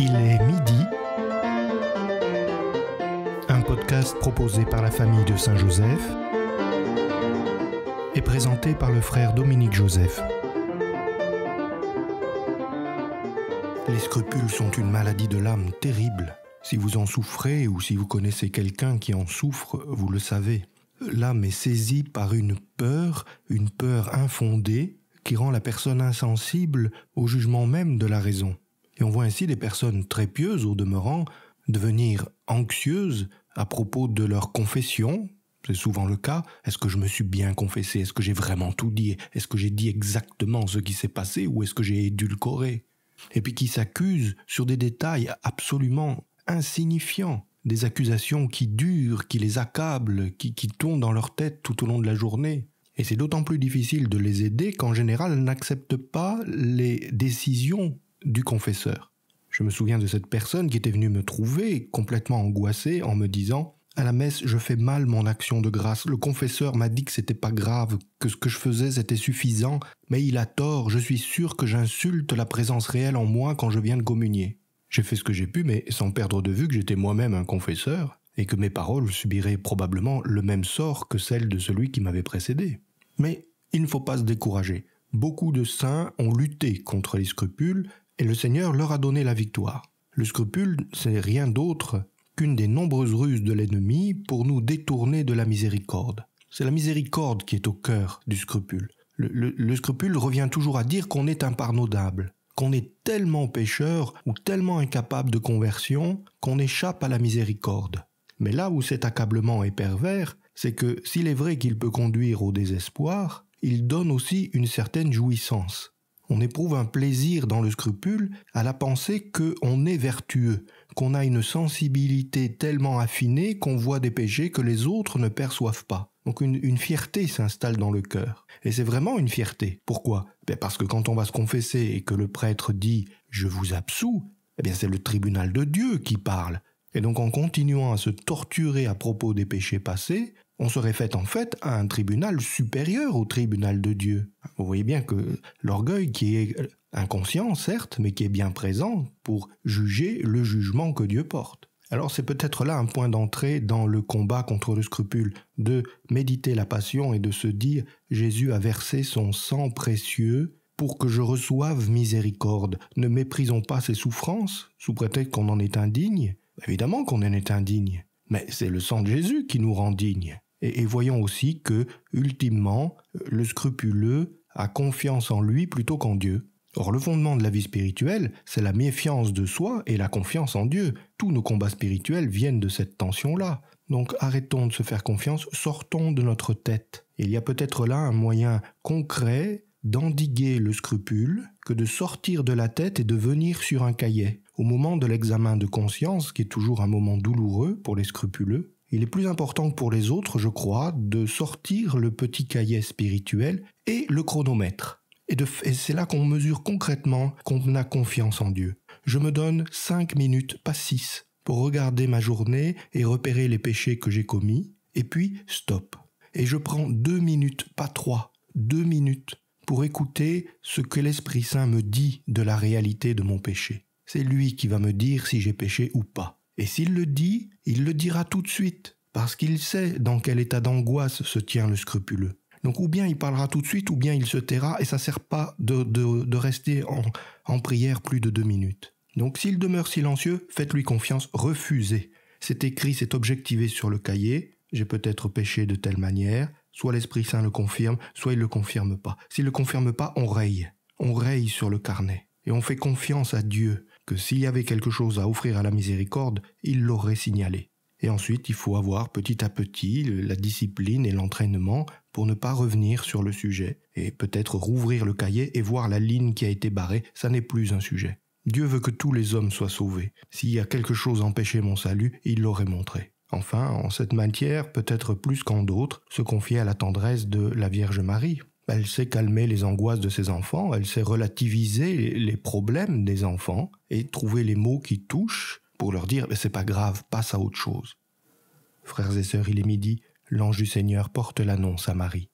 Il est midi. Un podcast proposé par la famille de Saint-Joseph et présenté par le frère Dominique Joseph. Les scrupules sont une maladie de l'âme terrible. Si vous en souffrez ou si vous connaissez quelqu'un qui en souffre, vous le savez. L'âme est saisie par une peur, une peur infondée, qui rend la personne insensible au jugement même de la raison et on voit ainsi des personnes très pieuses au demeurant devenir anxieuses à propos de leur confession, c'est souvent le cas, est-ce que je me suis bien confessé, est-ce que j'ai vraiment tout dit, est-ce que j'ai dit exactement ce qui s'est passé ou est-ce que j'ai édulcoré, et puis qui s'accusent sur des détails absolument insignifiants des accusations qui durent, qui les accablent, qui, qui, dans leur tête tout au long de la journée. Et c'est d'autant plus difficile de les aider qu'en général, elles n'acceptent pas les décisions du confesseur. Je me souviens de cette personne qui était venue me trouver, complètement angoissée, en me disant à la messe, je fais mal mon action de grâce. Le confesseur m'a dit que c'était pas grave, que ce que je faisais c'était suffisant, mais il a tort, je suis sûr que j'insulte la présence réelle en moi quand je viens de communier. J'ai fait ce que j'ai pu, mais sans perdre de vue que j'étais moi-même un confesseur, et que mes paroles subiraient probablement le même sort que celles de celui qui m'avait précédé. Mais il ne faut pas se décourager. Beaucoup de saints ont lutté contre les scrupules, et le Seigneur leur a donné la victoire. Le scrupule, c'est rien d'autre qu'une des nombreuses ruses de l'ennemi pour nous détourner de la miséricorde. C'est la miséricorde qui est au cœur du scrupule. Le, scrupule revient toujours à dire qu'on est impardonnable, qu'on est tellement pécheur ou tellement incapable de conversion qu'on échappe à la miséricorde. Mais là où cet accablement est pervers, c'est que s'il est vrai qu'il peut conduire au désespoir, il donne aussi une certaine jouissance. On éprouve un plaisir dans le scrupule à la pensée qu'on est vertueux, qu'on a une sensibilité tellement affinée qu'on voit des péchés que les autres ne perçoivent pas. Donc une, fierté s'installe dans le cœur. Et c'est vraiment une fierté. Pourquoi ben Parce que quand on va se confesser et que le prêtre dit ⁇ Je vous absous ⁇ eh bien c'est le tribunal de Dieu qui parle. Et donc en continuant à se torturer à propos des péchés passés, on serait fait en fait à un tribunal supérieur au tribunal de Dieu. Vous voyez bien que l'orgueil qui est euh, inconscient, certes, mais qui est bien présent pour juger le jugement que Dieu porte. Alors c'est peut-être là un point d'entrée dans le combat contre le scrupule, de méditer la passion et de se dire Jésus a versé son sang précieux pour que je reçoive miséricorde. Ne méprisons pas ses souffrances sous prétexte qu'on en est indigne. Évidemment qu'on en est indigne, mais c'est le sang de Jésus qui nous rend dignes et, voyons aussi que, ultimement, le scrupuleux a confiance en lui plutôt qu'en Dieu. Or, le fondement de la vie spirituelle, c'est la méfiance de soi et la confiance en Dieu. Tous nos combats spirituels viennent de cette tension-là. Donc arrêtons de se faire confiance, sortons de notre tête. Il y a peut-être là un moyen concret d'endiguer le scrupule que de sortir de la tête et de venir sur un cahier. Au moment de l'examen de conscience, qui est toujours un moment douloureux pour les scrupuleux, il est plus important que pour les autres, je crois, de sortir le petit cahier spirituel et le chronomètre. Et, c'est là qu'on mesure concrètement qu'on a confiance en Dieu. Je me donne cinq minutes, pas six, pour regarder ma journée et repérer les péchés que j'ai commis, et puis stop. Et je prends deux minutes, pas trois, deux minutes pour écouter ce que l'Esprit Saint me dit de la réalité de mon péché. C'est lui qui va me dire si j'ai péché ou pas. Et s'il le dit, il le dira tout de suite, parce qu'il sait dans quel état d'angoisse se tient le scrupuleux. Donc ou bien il parlera tout de suite, ou bien il se taira, et ça ne sert pas de, rester en, en, prière plus de deux minutes. Donc s'il demeure silencieux, faites-lui confiance, refusez. C'est écrit, c'est objectivé sur le cahier, j'ai peut-être péché de telle manière, soit l'Esprit Saint le confirme, soit il ne le confirme pas. S'il ne le confirme pas, on raye. On raye sur le carnet. Et on fait confiance à Dieu que s'il y avait quelque chose à offrir à la miséricorde, il l'aurait signalé. Et ensuite, il faut avoir petit à petit la discipline et l'entraînement pour ne pas revenir sur le sujet, et peut-être rouvrir le cahier et voir la ligne qui a été barrée, ça n'est plus un sujet. Dieu veut que tous les hommes soient sauvés. S'il y a quelque chose empêché mon salut, il l'aurait montré. Enfin, en cette matière, peut-être plus qu'en d'autres, se confier à la tendresse de la Vierge Marie, elle sait calmer les angoisses de ses enfants, elle sait relativiser les problèmes des enfants et trouver les mots qui touchent pour leur dire c'est pas grave, passe à autre chose. Frères et sœurs, il est midi, l'ange du Seigneur porte l'annonce à Marie.